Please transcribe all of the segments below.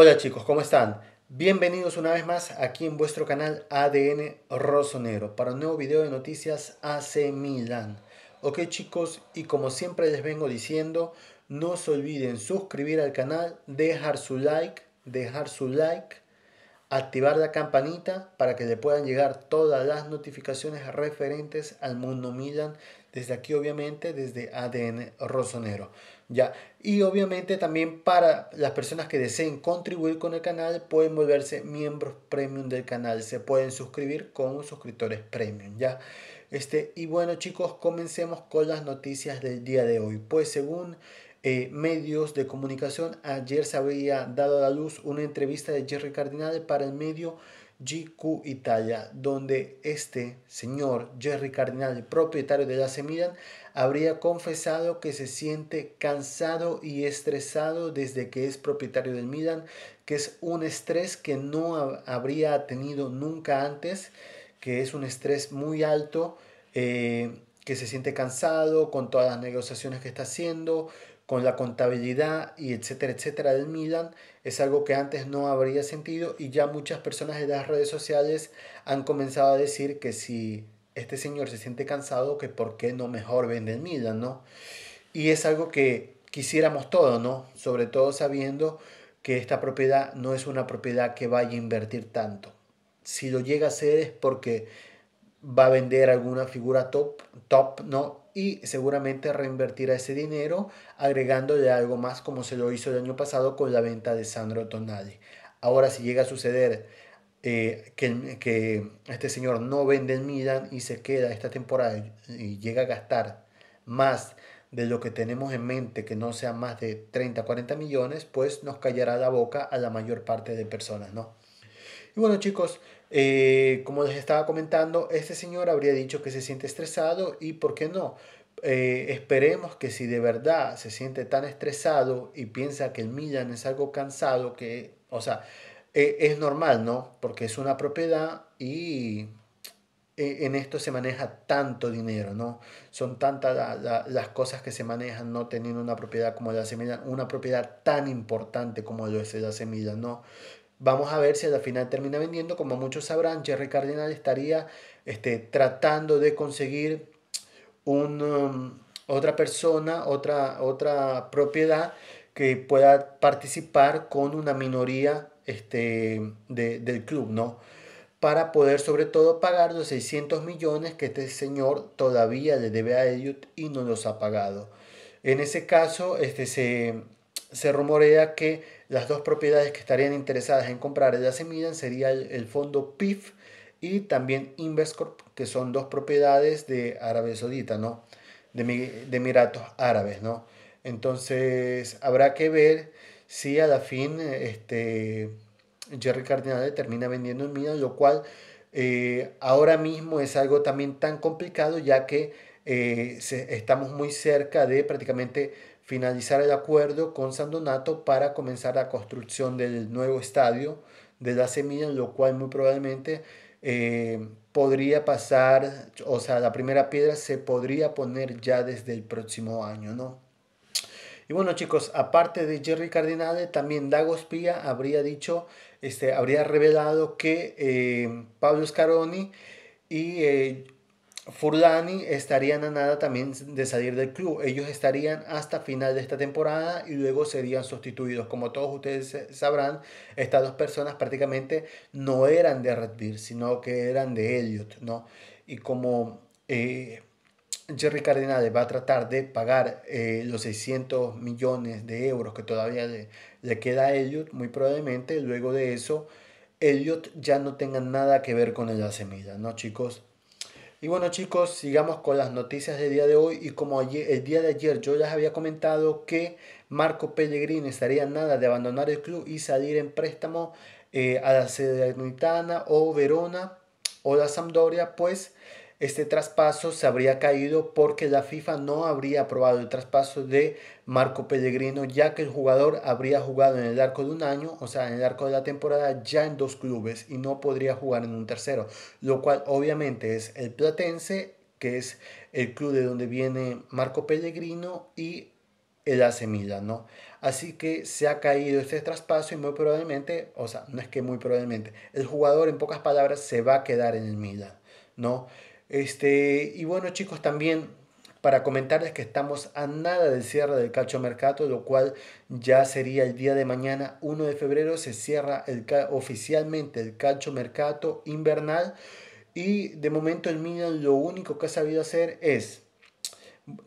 Hola chicos, ¿cómo están? Bienvenidos una vez más aquí en vuestro canal ADN Rosonero para un nuevo video de noticias AC Milan. Ok chicos, y como siempre les vengo diciendo, no se olviden suscribir al canal, dejar su like, dejar su like, activar la campanita para que le puedan llegar todas las notificaciones referentes al mundo Milan desde aquí obviamente, desde ADN Rosonero. ¿ya? Y obviamente también para las personas que deseen contribuir con el canal pueden volverse miembros premium del canal, se pueden suscribir como suscriptores premium, ¿ya? Este, y bueno chicos, comencemos con las noticias del día de hoy. Pues según eh, medios de comunicación, ayer se había dado a la luz una entrevista de Jerry Cardinal para el medio GQ Italia, donde este señor Jerry Cardinal, propietario de la Semidan, habría confesado que se siente cansado y estresado desde que es propietario del Milan, que es un estrés que no habría tenido nunca antes, que es un estrés muy alto, eh, que se siente cansado con todas las negociaciones que está haciendo, con la contabilidad y etcétera, etcétera del Milan, es algo que antes no habría sentido y ya muchas personas de las redes sociales han comenzado a decir que si este señor se siente cansado, que por qué no mejor vende el Milan, ¿no? Y es algo que quisiéramos todos, ¿no? Sobre todo sabiendo que esta propiedad no es una propiedad que vaya a invertir tanto. Si lo llega a ser es porque va a vender alguna figura top, top, ¿no? y seguramente reinvertirá ese dinero agregándole algo más como se lo hizo el año pasado con la venta de Sandro Tonali. Ahora si llega a suceder eh, que, que, este señor no vende el Milan y se queda esta temporada y llega a gastar más de lo que tenemos en mente que no sea más de 30, 40 millones, pues nos callará la boca a la mayor parte de personas, ¿no? Y bueno chicos, eh, como les estaba comentando, este señor habría dicho que se siente estresado y, ¿por qué no? Eh, esperemos que si de verdad se siente tan estresado y piensa que el Milan es algo cansado, que, o sea, eh, es normal, ¿no? Porque es una propiedad y en esto se maneja tanto dinero, ¿no? Son tantas las cosas que se manejan, no teniendo una propiedad como la semilla, una propiedad tan importante como lo es la semilla, ¿no? Vamos a ver si al final termina vendiendo. Como muchos sabrán, Jerry Cardinal estaría este, tratando de conseguir um, otra persona, otra, otra propiedad que pueda participar con una minoría este, del club, ¿no? Para poder sobre todo pagar los 600 millones que este señor todavía le debe a Elliot y no los ha pagado. En ese caso, este, se, se rumorea que las dos propiedades que estarían interesadas en comprar ellas se miden sería el fondo PIF y también Investcorp, que son dos propiedades de Arabia Saudita, ¿no? De, Emiratos Árabes, ¿no? Entonces habrá que ver si a la fin este, Jerry Cardinale termina vendiendo en Minas, lo cual eh, ahora mismo es algo también tan complicado ya que eh, estamos muy cerca de prácticamente finalizar el acuerdo con San Donato para comenzar la construcción del nuevo estadio de la semilla, lo cual muy probablemente eh, podría pasar, o sea, la primera piedra se podría poner ya desde el próximo año, ¿no? Y bueno chicos, aparte de Jerry Cardinale, también Dagos Pía habría dicho, este, habría revelado que eh, Pablo Scaroni y eh, Furlani estarían a nada también de salir del club. Ellos estarían hasta final de esta temporada y luego serían sustituidos. Como todos ustedes sabrán, estas dos personas prácticamente no eran de Red Beer, sino que eran de Elliot, ¿no? Y como eh, Jerry Cardinale va a tratar de pagar eh, los 600 millones de euros que todavía le, queda a Elliot, muy probablemente luego de eso, Elliot ya no tenga nada que ver con el AC ¿no, chicos? Y bueno chicos, sigamos con las noticias del día de hoy y como el día de ayer yo les había comentado que Marco Pellegrini estaría nada de abandonar el club y salir en préstamo eh, a la Salernitana o Verona o la Sampdoria, pues este traspaso se habría caído porque la FIFA no habría aprobado el traspaso de Marco Pellegrino, ya que el jugador habría jugado en el arco de un año, o sea, en el arco de la temporada, ya en dos clubes y no podría jugar en un tercero, lo cual obviamente es el Platense, que es el club de donde viene Marco Pellegrino, y el AC Milan, ¿no? Así que se ha caído este traspaso y muy probablemente, o sea, no es que muy probablemente, el jugador en pocas palabras se va a quedar en el Milan, ¿no? Este, y bueno chicos, también para comentarles que estamos a nada del cierre del mercado lo cual ya sería el día de mañana, 1 de febrero, se cierra el, oficialmente el mercado invernal. Y de momento el Milan lo único que ha sabido hacer es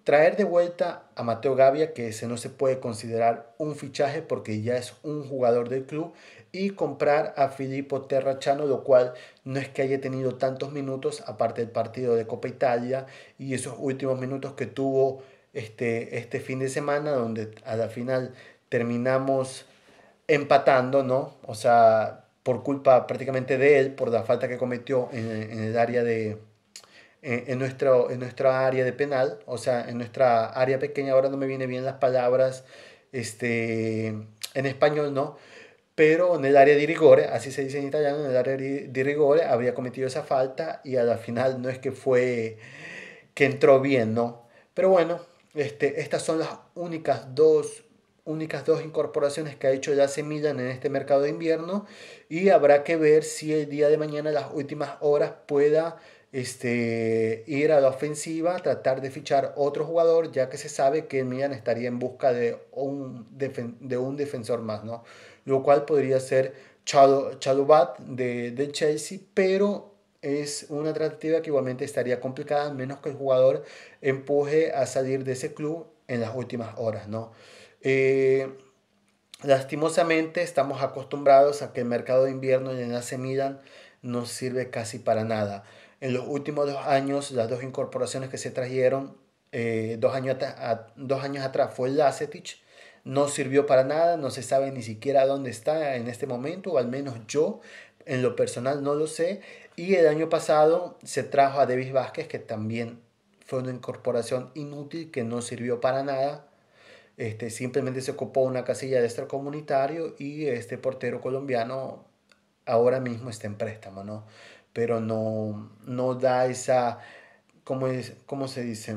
traer de vuelta a Mateo Gavia, que ese no se puede considerar un fichaje porque ya es un jugador del club, y comprar a Filippo Terrachano, lo cual no es que haya tenido tantos minutos, aparte del partido de Copa Italia y esos últimos minutos que tuvo este, este fin de semana, donde a la final terminamos empatando, ¿no? O sea, por culpa prácticamente de él, por la falta que cometió en, en el área de, en, nuestro, en nuestra área de penal, o sea, en nuestra área pequeña, ahora no me vienen bien las palabras este, en español, ¿no? pero en el área de rigore, así se dice en italiano, en el área de rigore habría cometido esa falta y a la final no es que fue que entró bien, ¿no? Pero bueno, este, estas son las únicas dos únicas dos incorporaciones que ha hecho ya Semillan en este mercado de invierno y habrá que ver si el día de mañana las últimas horas pueda este, ir a la ofensiva, tratar de fichar otro jugador, ya que se sabe que Milan estaría en busca de un, de un defensor más, ¿no? Lo cual podría ser Chalubat de, Chelsea, pero es una tratativa que igualmente estaría complicada, menos que el jugador empuje a salir de ese club en las últimas horas, ¿no? Eh, lastimosamente estamos acostumbrados a que el mercado de invierno en la Milan no sirve casi para nada. En los últimos dos años, las dos incorporaciones que se trajeron eh, dos, años a, dos años atrás fue el Lacetich. No sirvió para nada, no se sabe ni siquiera dónde está en este momento, o al menos yo en lo personal no lo sé. Y el año pasado se trajo a Davis Vázquez, que también fue una incorporación inútil que no sirvió para nada. Este, simplemente se ocupó una casilla de extracomunitario y este portero colombiano ahora mismo está en préstamo, ¿no? pero no, no da esa, ¿cómo, es, se dice?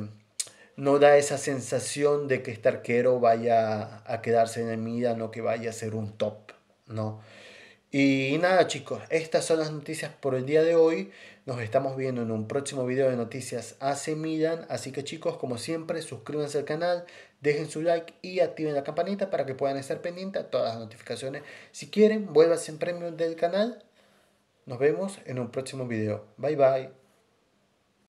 No da esa sensación de que este arquero vaya a quedarse en el Milan o que vaya a ser un top, ¿no? Y nada chicos, estas son las noticias por el día de hoy. Nos estamos viendo en un próximo video de noticias AC Milan. Así que chicos, como siempre, suscríbanse al canal, dejen su like y activen la campanita para que puedan estar pendientes a todas las notificaciones. Si quieren, vuelvan en premios del canal nos vemos en un próximo video. Bye bye.